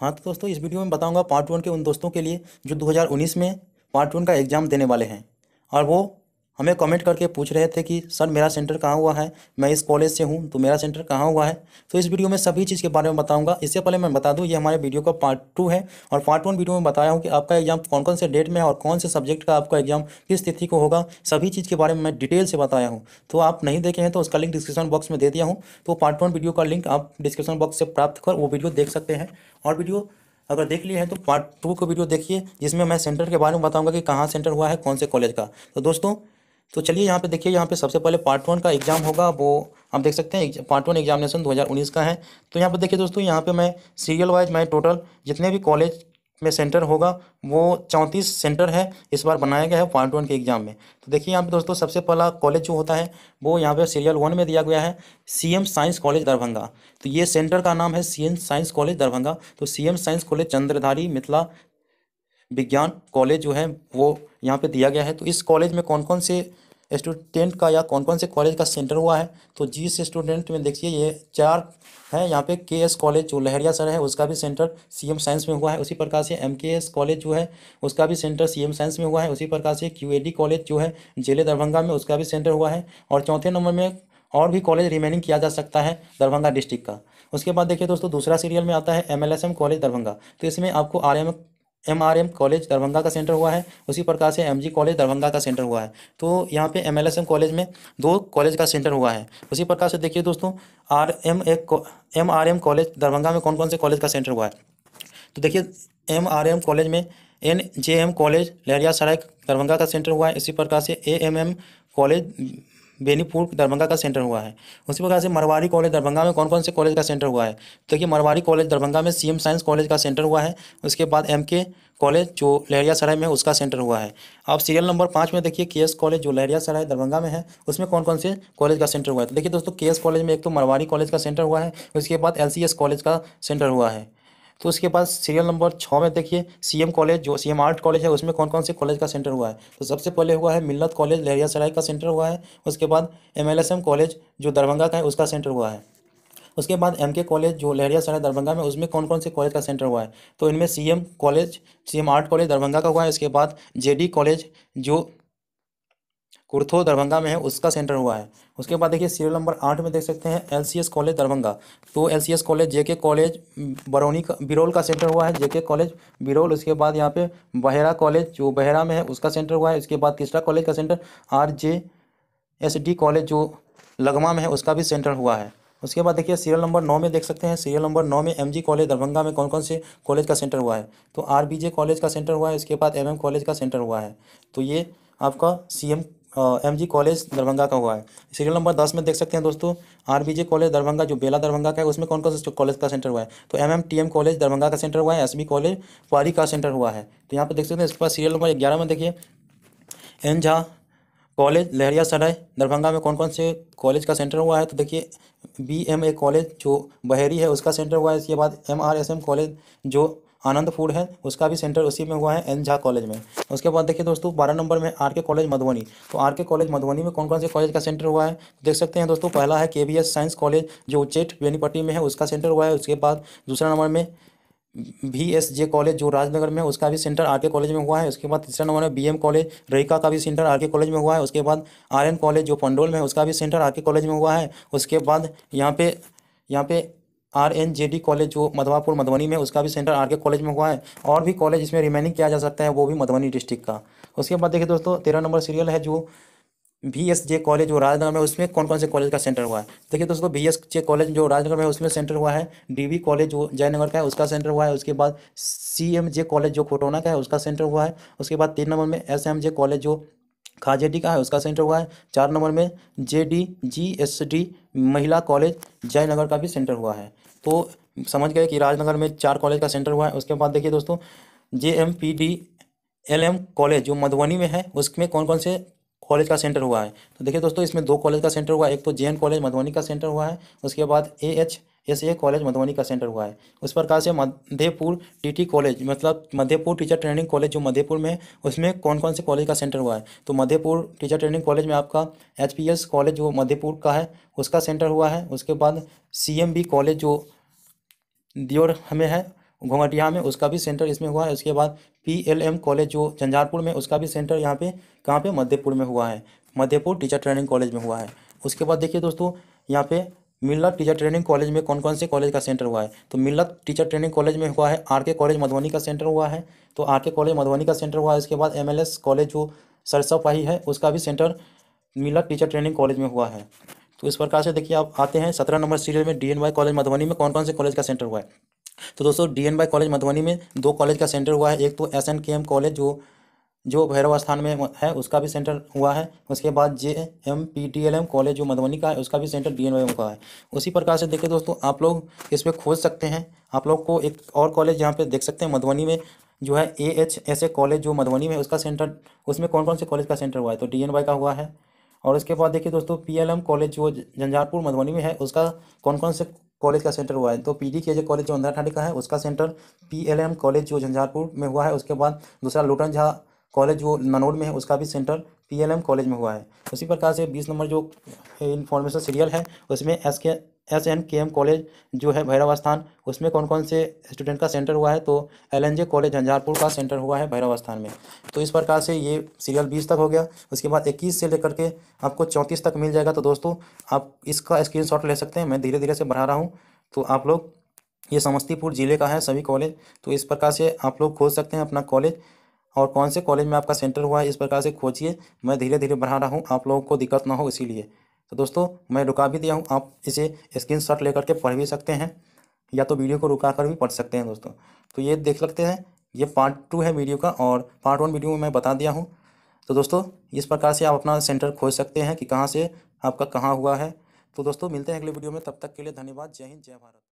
हाँ तो दोस्तों इस वीडियो में बताऊंगा पार्ट वन के उन दोस्तों के लिए जो 2019 में पार्ट वन का एग्ज़ाम देने वाले हैं और वो हमें कमेंट करके पूछ रहे थे कि सर मेरा सेंटर कहाँ हुआ है मैं इस कॉलेज से हूँ तो मेरा सेंटर कहाँ हुआ है तो इस वीडियो में सभी चीज़ के बारे में बताऊँगा इससे पहले मैं बता दूँ ये हमारे वीडियो का पार्ट टू है और पार्ट वन वीडियो में बताया हूँ कि आपका एग्जाम कौन कौन से डेट में और कौन से सब्जेक्ट का आपका एग्जाम किस तिथि को होगा सभी चीज़ के बारे में मैं डिटेल से बताया हूँ तो आप नहीं देखे हैं तो उसका लिंक डिस्क्रिप्शन बॉक्स में दे दिया हूँ तो पार्ट वन वीडियो का लिंक आप डिस्क्रिप्शन बॉक्स से प्राप्त कर वो वीडियो देख सकते हैं और वीडियो अगर देख लिए हैं तो पार्ट टू का वीडियो देखिए जिसमें मैं सेंटर के बारे में बताऊंगा कि कहाँ सेंटर हुआ है कौन से कॉलेज का तो दोस्तों तो चलिए यहाँ पे देखिए यहाँ पे सबसे पहले पार्ट वन का एग्ज़ाम होगा वो आप देख सकते हैं पार्ट वन एग्जामिनेशन 2019 का है तो यहाँ पे देखिए दोस्तों यहाँ पे मैं सीरियल वाइज मैं टोटल जितने भी कॉलेज में सेंटर होगा वो चौंतीस सेंटर है इस बार बनाया गया है पार्ट वन के एग्ज़ाम में तो देखिए यहाँ पे दोस्तों सबसे पहला कॉलेज जो होता है वो यहाँ पे सीरियल वन में दिया गया है सीएम साइंस कॉलेज दरभंगा तो ये सेंटर का नाम है सीएम साइंस कॉलेज दरभंगा तो CM science college Chandradhari Mithila विज्ञान कॉलेज जो है वो यहाँ पे दिया गया है तो इस कॉलेज में कौन कौन से स्टूडेंट का या कौन कौन से कॉलेज का सेंटर हुआ है तो जिस स्टूडेंट में देखिए ये चार है यहाँ पे के एस कॉलेज जो लहरिया सर है उसका भी सेंटर सी एम साइंस में हुआ है उसी प्रकार से एम के एस कॉलेज जो है उसका भी सेंटर सी एम साइंस में हुआ है उसी प्रकार से क्यू ए डी कॉलेज जो है जिले दरभंगा में उसका भी सेंटर हुआ है और चौथे नंबर में और भी कॉलेज रिमेनिंग किया जा सकता है दरभंगा डिस्ट्रिक्ट का उसके बाद देखिए दोस्तों दूसरा सीरियल में आता है M L S M college Darbhanga तो इसमें आपको R M M college Darbhanga का सेंटर हुआ है उसी प्रकार से एम कॉलेज दरभंगा का सेंटर हुआ है तो यहाँ पे एम कॉलेज में दो कॉलेज का सेंटर हुआ है उसी प्रकार से देखिए दोस्तों आर एम एक M R M college Darbhanga में कौन कौन से कॉलेज का सेंटर हुआ है तो देखिए एम आर एम कॉलेज में N J M college Lahariya Sarai Darbhanga का सेंटर हुआ है इसी प्रकार से A M M college Benipur Darbhanga का सेंटर हुआ है उसी प्रकार से मरवाड़ी कॉलेज दरभंगा में कौन कौन से कॉलेज का सेंटर हुआ है तो देखिए मरवाड़ी कॉलेज दरभंगा में सीएम साइंस कॉलेज का सेंटर हुआ है उसके बाद एम के कॉलेज जो लहरिया सराय में उसका सेंटर हुआ है अब सीरियल नंबर पाँच में देखिए के एस कॉलेज जो लहरिया सराय दरभंगा में है उसमें कौन कौन से कॉलेज का सेंटर हुआ है तो देखिए दोस्तों के एस कॉलेज में एक तो मरवाड़ी कॉलेज का सेंटर हुआ है उसके बाद एल सी एस कॉलेज का सेंटर हुआ है तो उसके बाद सीरियल नंबर छः में देखिए सीएम कॉलेज जो सीएम आर्ट कॉलेज है उसमें कौन कौन से कॉलेज का सेंटर हुआ है तो सबसे पहले हुआ है मिल्लत कॉलेज लहरिया सराय का सेंटर हुआ है उसके बाद एम कॉलेज जो दरभंगा का है उसका सेंटर हुआ है उसके बाद एम के कॉलेज जो लहरिया सराय दरभंगा में उसमें कौन कौन से कॉलेज का सेंटर हुआ है तो इनमें CM college CM art college Darbhanga का हुआ है उसके बाद जेडी कॉलेज जो कुरथो दरभंगा में है उसका सेंटर हुआ है उसके बाद देखिए सीरियल नंबर आठ में देख सकते हैं एलसीएस कॉलेज दरभंगा तो LCS college JK college Barauni का बिरौल का सेंटर हुआ है जेके कॉलेज बिरौल उसके बाद यहाँ पे बहरा कॉलेज जो बहरा में है उसका सेंटर हुआ है उसके बाद तीसरा कॉलेज का centre R J S D college जो लगमा में है उसका भी सेंटर हुआ है उसके बाद देखिए सीरियल नंबर नौ में देख सकते हैं सीरियल नंबर नौ में एमजी कॉलेज दरभंगा में कौन कौन से कॉलेज का सेंटर हुआ है तो आरबीजे कॉलेज का सेंटर हुआ है इसके बाद एमएम कॉलेज का सेंटर हुआ है तो ये आपका C M G college Darbhanga का हुआ है सीरियल नंबर दस में देख सकते हैं दोस्तों R B J college Darbhanga जो बेला दरभंगा का है उसमें कौन कौन सा कॉलेज का सेंटर हुआ है तो M M T M college Darbhanga का सेंटर हुआ है एस बी कॉलेज पारी का सेंटर हुआ है तो यहाँ पर देख सकते हैं इसके बाद सीरियल नंबर ग्यारह में देखिए एन झा कॉलेज लहरिया सराय दरभंगा में कौन कौन से कॉलेज का सेंटर हुआ है तो देखिए बी एम ए कॉलेज जो बहेरी है उसका सेंटर हुआ है इसके बाद M R S M college जो आनंद फूड है उसका भी सेंटर उसी में हुआ है एन झा कॉलेज में उसके बाद देखिए दोस्तों बारह नंबर में आर के कॉलेज मधुबनी तो आर के कॉलेज मधुबनी में कौन कौन से कॉलेज का सेंटर हुआ है देख सकते हैं दोस्तों पहला है के बी एस साइंस कॉलेज जो उच्चेट बेनीपट्टी में है उसका सेंटर हुआ है उसके बाद दूसरा नंबर में बी एस जे कॉलेज जो राजनगर में है उसका भी सेंटर आर के कॉलेज में हुआ है उसके बाद तीसरा नंबर है बी एम कॉलेज रईका का भी सेंटर आर के कॉलेज में हुआ है उसके बाद आर एन कॉलेज जो पंडोल में है उसका भी सेंटर आर के कॉलेज में हुआ है उसके बाद यहाँ पे यहाँ पे R N J D college जो मधवापुर मधुबनी में उसका भी सेंटर आर के कॉलेज में हुआ है और भी कॉलेज इसमें रिमेनिंग किया जा सकता है वो भी मधुबनी डिस्ट्रिक्ट का उसके बाद देखिए दोस्तों तेरह नंबर सीरियल है जो बी एस जे कॉलेज जो राजनगर में उसमें कौन कौन से कॉलेज का सेंटर हुआ है देखिए दोस्तों बी एस जे कॉलेज जो राजनगर में उसमें सेंटर हुआ है डी वी कॉलेज जो जयनगर का है उसका सेंटर हुआ है उसके बाद सी एम जे कॉलेज जो कोटोना का है उसका सेंटर हुआ है उसके बाद तीन नंबर में एस एम जे कॉलेज जो खाजेडी का है उसका सेंटर हुआ है चार नंबर में J D G S D महिला कॉलेज जयनगर का भी सेंटर हुआ है तो समझ गए कि राजनगर में चार कॉलेज का सेंटर हुआ है उसके बाद देखिए दोस्तों J M P D L M college जो मधुबनी में है उसमें कौन कौन से कॉलेज का सेंटर हुआ है तो देखिए दोस्तों इसमें दो कॉलेज का सेंटर हुआ है एक तो जे एन कॉलेज मधुबनी का सेंटर हुआ है उसके बाद ए एच एस ये कॉलेज मधुबनी का सेंटर हुआ है उस प्रकार से मध्यपुर टीटी कॉलेज मतलब मध्यपुर टीचर ट्रेनिंग कॉलेज जो मधेपुर में उसमें कौन कौन से कॉलेज का सेंटर हुआ है तो मध्यपुर टीचर ट्रेनिंग कॉलेज में आपका एच कॉलेज जो मध्यपुर का है उसका सेंटर हुआ है उसके बाद सी कॉलेज जो दियोर में है घोंघटिया में उसका भी सेंटर इसमें हुआ है उसके बाद पीएलएम कॉलेज जो झंझारपुर में उसका भी सेंटर यहाँ पे कहाँ पे मध्यपुर में हुआ है मध्यपुर टीचर ट्रेनिंग कॉलेज में हुआ है उसके बाद देखिए दोस्तों यहाँ पे मिल्लत टीचर ट्रेनिंग कॉलेज में कौन कौन से कॉलेज का सेंटर हुआ है तो मिल्लत टीचर ट्रेनिंग कॉलेज में हुआ है आर के कॉलेज मधुबनी का सेंटर हुआ है तो आर के कॉलेज मधुबनी का सेंटर हुआ है इसके बाद एम कॉलेज जो पाही है उसका भी सेंटर मिल्लत टीचर ट्रेनिंग कॉलेज में हुआ है तो इस प्रकार से देखिए आप आते हैं सत्रह नंबर सीरियल में डी कॉलेज मधुबनी में कौन कौन से कॉलेज का सेंटर हुआ है तो दोस्तों डी कॉलेज मधुबनी में दो कॉलेज का सेंटर हुआ है एक तो एस कॉलेज जो जो भैरव स्थान में है उसका भी सेंटर हुआ है उसके बाद J M P T L M college जो मधुबनी का है उसका भी सेंटर डी एन एम का है उसी प्रकार से देखिए दोस्तों आप लोग इस पर खोज सकते हैं आप लोग को एक और कॉलेज यहाँ पे देख सकते हैं मधुबनी में जो है A H S A college जो मधुबनी में उसका सेंटर उसमें कौन कौन से कॉलेज का सेंटर हुआ है तो डी एन वाई का हुआ है और उसके बाद देखिए दोस्तों पी एल एम कॉलेज जो झंझारपुर मधुबनी में है उसका कौन कौन से कॉलेज का सेंटर हुआ है तो पी डी के जे कॉलेज जो अंधराठाड़ी का है उसका centre P L M college जो झंझारपुर में हुआ है उसके बाद दूसरा लुटन झा कॉलेज वो ननोड़ में है उसका भी सेंटर पीएलएम कॉलेज में हुआ है उसी प्रकार से बीस नंबर जो इन्फॉर्मेशन सीरियल है उसमें S K S N K M college जो है भैरव स्थान उसमें कौन कौन से स्टूडेंट का सेंटर हुआ है तो L N J college Jhanjharpur का सेंटर हुआ है भैरव स्थान में तो इस प्रकार से ये सीरियल बीस तक हो गया उसके बाद इक्कीस से लेकर के आपको चौंतीस तक मिल जाएगा तो दोस्तों आप इसका स्क्रीन ले सकते हैं मैं धीरे धीरे से बढ़ा रहा हूँ तो आप लोग ये समस्तीपुर ज़िले का है सभी कॉलेज तो इस प्रकार से आप लोग खोज सकते हैं अपना कॉलेज और कौन से कॉलेज में आपका सेंटर हुआ है इस प्रकार से खोजिए मैं धीरे धीरे बढ़ा रहा हूँ आप लोगों को दिक्कत ना हो इसीलिए तो दोस्तों मैं रुका भी दिया हूँ आप इसे स्क्रीन शॉट लेकर के पढ़ भी सकते हैं या तो वीडियो को रुका कर भी पढ़ सकते हैं दोस्तों तो ये देख सकते हैं ये पार्ट टू है वीडियो का और पार्ट वन वीडियो में मैं बता दिया हूँ तो दोस्तों इस प्रकार से आप अपना सेंटर खोज सकते हैं कि कहाँ से आपका कहाँ हुआ है तो दोस्तों मिलते हैं अगले वीडियो में तब तक के लिए धन्यवाद जय हिंद जय भारत